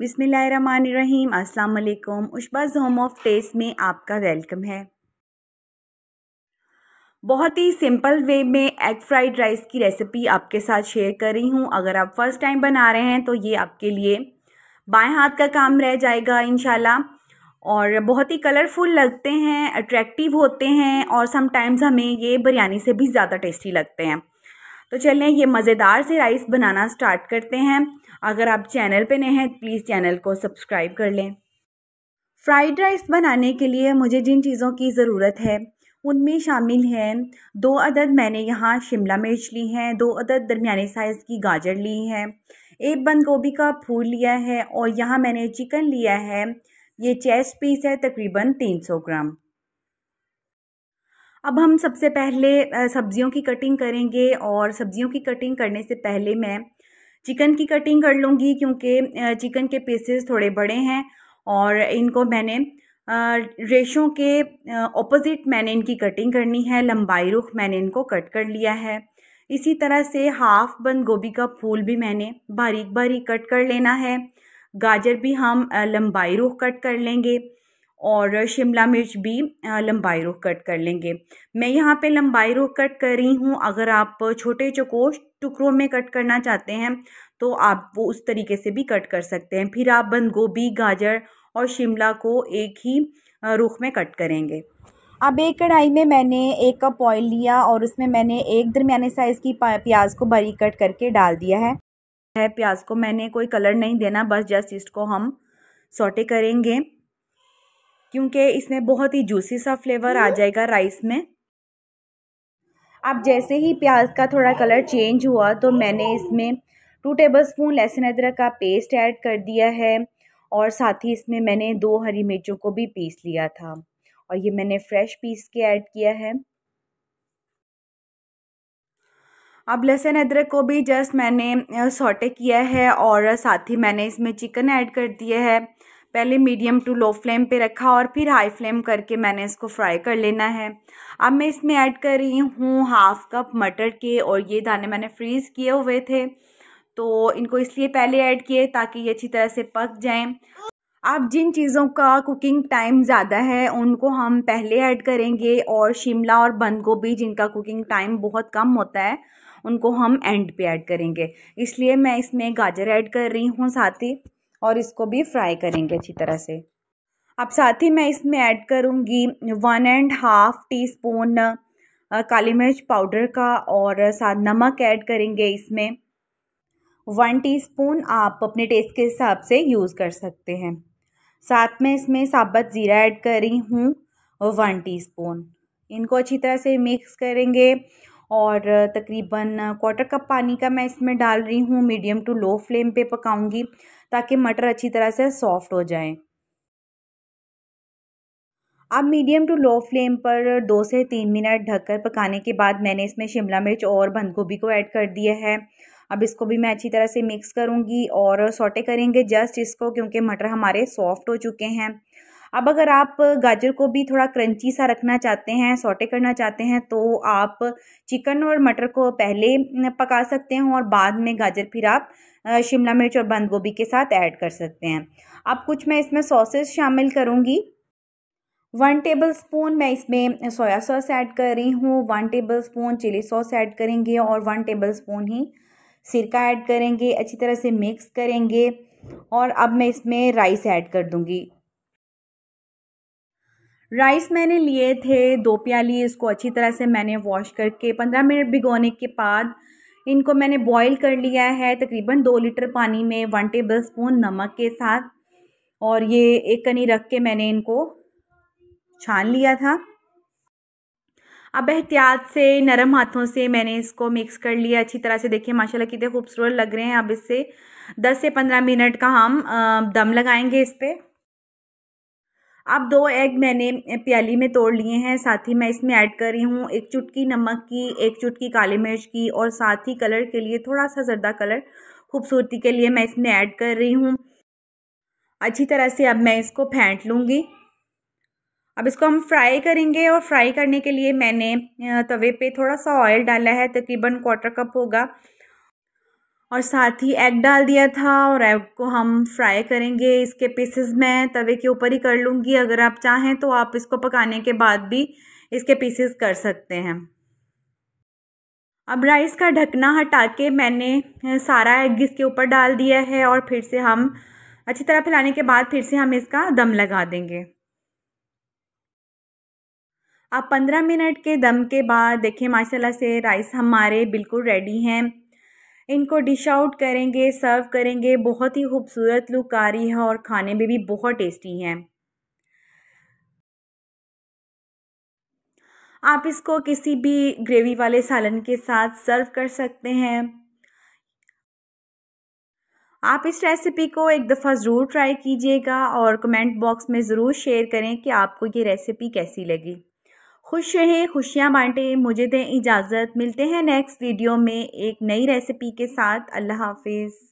बिसमीम अस्सलाम उशबाज home of test में आपका वेलकम है बहुत ही सिंपल वे में एग फ्राइड राइस की रेसिपी आपके साथ शेयर कर रही हूँ अगर आप फर्स्ट टाइम बना रहे हैं तो ये आपके लिए बाएं हाथ का काम रह जाएगा इनशाला और बहुत ही कलरफुल लगते हैं अट्रैक्टिव होते हैं और समटाइम्स हमें ये बिरयानी से भी ज़्यादा टेस्टी लगते हैं तो चलें ये मज़ेदार से राइस बनाना स्टार्ट करते हैं अगर आप चैनल पे नए हैं प्लीज़ चैनल को सब्सक्राइब कर लें फ्राइड राइस बनाने के लिए मुझे जिन चीज़ों की ज़रूरत है उनमें शामिल हैं दो अदद मैंने यहाँ शिमला मिर्च ली हैं दो अदद दरमिया साइज़ की गाजर ली है एक बंद गोभी का फूल लिया है और यहाँ मैंने चिकन लिया है ये चेस्ट पीस है तकरीबन तीन सौ ग्राम अब हम सबसे पहले सब्ज़ियों की कटिंग करेंगे और सब्ज़ियों की कटिंग करने से पहले मैं चिकन की कटिंग कर लूँगी क्योंकि चिकन के पीसेस थोड़े बड़े हैं और इनको मैंने रेशों के ऑपोज़िट मैंने इनकी कटिंग करनी है लंबाई रुख मैंने इनको कट कर लिया है इसी तरह से हाफ बंद गोभी का फूल भी मैंने बारीक बारीक कट कर लेना है गाजर भी हम लंबाई रुख कट कर लेंगे और शिमला मिर्च भी लंबाई रुख कट कर लेंगे मैं यहाँ पे लंबाई रुख कट कर रही हूँ अगर आप छोटे चकोश टुकड़ों में कट करना चाहते हैं तो आप वो उस तरीके से भी कट कर सकते हैं फिर आप बंद गोभी गाजर और शिमला को एक ही रुख में कट करेंगे अब एक कढ़ाई में मैंने एक कप ऑयल लिया और उसमें मैंने एक दरमियाने साइज़ की प्याज को बारी कट करके डाल दिया है है प्याज को मैंने कोई कलर नहीं देना बस जस्ट इसको हम सोटे करेंगे क्योंकि इसमें बहुत ही जूसी सा फ्लेवर आ जाएगा राइस में अब जैसे ही प्याज का थोड़ा कलर चेंज हुआ तो मैंने इसमें टू टेबल स्पून लहसुन अदरक का पेस्ट ऐड कर दिया है और साथ ही इसमें मैंने दो हरी मिर्चों को भी पीस लिया था और ये मैंने फ्रेश पीस के ऐड किया है अब लहसुन अदरक को भी जस्ट मैंने सोटे किया है और साथ ही मैंने इसमें चिकन ऐड कर दिया है पहले मीडियम टू लो फ्लेम पे रखा और फिर हाई फ्लेम करके मैंने इसको फ्राई कर लेना है अब मैं इसमें ऐड कर रही हूँ हाफ कप मटर के और ये दाने मैंने फ्रीज़ किए हुए थे तो इनको इसलिए पहले ऐड किए ताकि ये अच्छी तरह से पक जाएं अब जिन चीज़ों का कुकिंग टाइम ज़्यादा है उनको हम पहले ऐड करेंगे और शिमला और बंद गोभी जिनका कुकिंग टाइम बहुत कम होता है उनको हम एंड पे ऐड करेंगे इसलिए मैं इसमें गाजर ऐड कर रही हूँ साथ ही और इसको भी फ्राई करेंगे अच्छी तरह से अब साथ ही मैं इसमें ऐड करूँगी one and half teaspoon काली मिर्च पाउडर का और साथ नमक ऐड करेंगे इसमें वन टीस्पून आप अपने टेस्ट के हिसाब से यूज़ कर सकते हैं साथ में इसमें साबत ज़ीरा ऐड करी हूँ वन टीस्पून इनको अच्छी तरह से मिक्स करेंगे और तकरीबन क्वार्टर कप पानी का मैं इसमें डाल रही हूँ मीडियम टू लो फ्लेम पे पकाऊंगी ताकि मटर अच्छी तरह से सॉफ्ट हो जाए अब मीडियम टू लो फ्लेम पर दो से तीन मिनट ढककर पकाने के बाद मैंने इसमें शिमला मिर्च और बंद गोभी को ऐड कर दिया है अब इसको भी मैं अच्छी तरह से मिक्स करूँगी और सोटे करेंगे जस्ट इसको क्योंकि मटर हमारे सॉफ्ट हो चुके हैं अब अगर आप गाजर को भी थोड़ा क्रंची सा रखना चाहते हैं सोटे करना चाहते हैं तो आप चिकन और मटर को पहले पका सकते हैं और बाद में गाजर फिर आप शिमला मिर्च और बंद गोभी के साथ ऐड कर सकते हैं अब कुछ मैं इसमें सॉसेस शामिल करूँगी वन टेबल स्पून मैं इसमें सोया सॉस ऐड कर रही हूँ one tablespoon chilli sauce add करेंगे और वन टेबल स्पून ही सिरका ऐड करेंगे अच्छी तरह से मिक्स करेंगे और अब मैं इसमें राइस ऐड कर दूँगी राइस मैंने लिए थे दो प्याली इसको अच्छी तरह से मैंने वॉश करके पंद्रह मिनट भिगोने के बाद इनको मैंने बॉईल कर लिया है तकरीबन दो लीटर पानी में वन टेबल स्पून नमक के साथ और ये एक कनी रख के मैंने इनको छान लिया था अब एहतियात से नरम हाथों से मैंने इसको मिक्स कर लिया अच्छी तरह से देखिए माशाल्लाह कितने खूबसूरत लग रहे हैं अब इससे 10 से 15 मिनट का हम दम लगाएंगे इस पर अब दो एग मैंने प्याली में तोड़ लिए हैं साथ ही मैं इसमें ऐड कर रही हूँ एक चुटकी नमक की एक चुटकी काली मिर्च की और साथ ही कलर के लिए थोड़ा सा ज़रदा कलर खूबसूरती के लिए मैं इसमें ऐड कर रही हूँ अच्छी तरह से अब मैं इसको फेंट लूँगी अब इसको हम फ्राई करेंगे और फ्राई करने के लिए मैंने तवे पे थोड़ा सा ऑयल डाला है तकरीबन क्वार्टर कप होगा और साथ ही एग डाल दिया था और एग को हम फ्राई करेंगे इसके पीसेस मैं तवे के ऊपर ही कर लूँगी अगर आप चाहें तो आप इसको पकाने के बाद भी इसके पीसेस कर सकते हैं अब राइस का ढकना हटा के मैंने सारा एग इसके ऊपर डाल दिया है और फिर से हम अच्छी तरह फैलाने के बाद फिर से हम इसका दम लगा देंगे अब पंद्रह मिनट के दम के बाद देखिए माशाल्लाह से राइस हमारे बिल्कुल रेडी हैं इनको डिश आउट करेंगे सर्व करेंगे बहुत ही खूबसूरत लुक आ रही है और खाने में भी बहुत टेस्टी हैं आप इसको किसी भी ग्रेवी वाले सालन के साथ सर्व कर सकते हैं आप इस रेसिपी को एक दफ़ा ज़रूर ट्राई कीजिएगा और कमेंट बॉक्स में ज़रूर शेयर करें कि आपको ये रेसिपी कैसी लगी खुश रहें खुशियाँ बांटें मुझे दें इजाज़त मिलते हैं नेक्स्ट वीडियो में एक नई रेसिपी के साथ अल्लाह हाफिज़